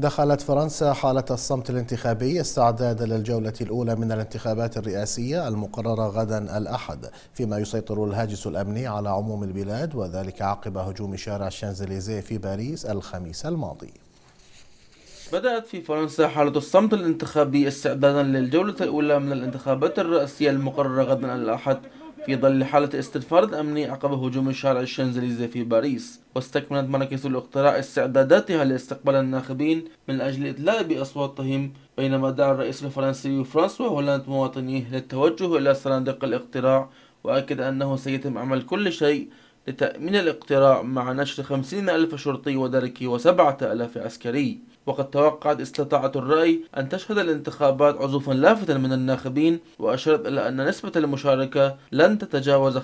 دخلت فرنسا حالة الصمت الانتخابي استعدادا للجولة الأولى من الانتخابات الرئاسية المقررة غدا الأحد فيما يسيطر الهاجس الأمني على عموم البلاد وذلك عقب هجوم شارع الشانزليزيه في باريس الخميس الماضي بدأت في فرنسا حالة الصمت الانتخابي استعدادا للجولة الأولى من الانتخابات الرئاسية المقررة غدا الأحد في ظل حالة استنفار أمني عقب هجوم الشارع الشانزليزيه في باريس واستكملت مراكز الاقتراع استعداداتها لاستقبال الناخبين من أجل إدلاء بأصواتهم بينما دعا الرئيس الفرنسي فرانسوا هولاند مواطنيه للتوجه إلى صناديق الاقتراع وأكد أنه سيتم عمل كل شيء لتأمين الاقتراع مع نشر خمسين ألف شرطي ودركي وسبعة ألاف عسكري وقد توقعت استطاعة الرأي أن تشهد الانتخابات عزوفا لافتا من الناخبين وأشرت إلى أن نسبة المشاركة لن تتجاوز 25%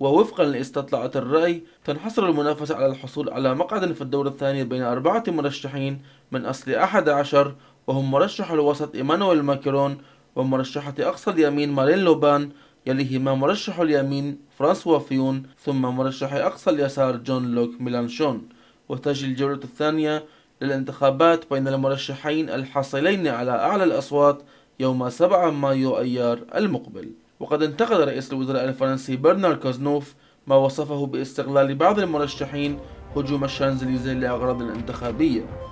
ووفقا لاستطلاعات الرأي تنحصر المنافسة على الحصول على مقعد في الدور الثاني بين أربعة مرشحين من أصل 11 وهم مرشح الوسط إيمانويل ماكرون ومرشحة أقصى اليمين مارين لوبان يليهما مرشح اليمين فرانسوا فيون ثم مرشح أقصى اليسار جون لوك ميلانشون وتجري الجولة الثانية للانتخابات بين المرشحين الحاصلين على أعلى الأصوات يوم 7 مايو أيار المقبل وقد انتقد رئيس الوزراء الفرنسي برنار كوزنوف ما وصفه باستغلال بعض المرشحين هجوم الشانزليزيه لأغراض انتخابية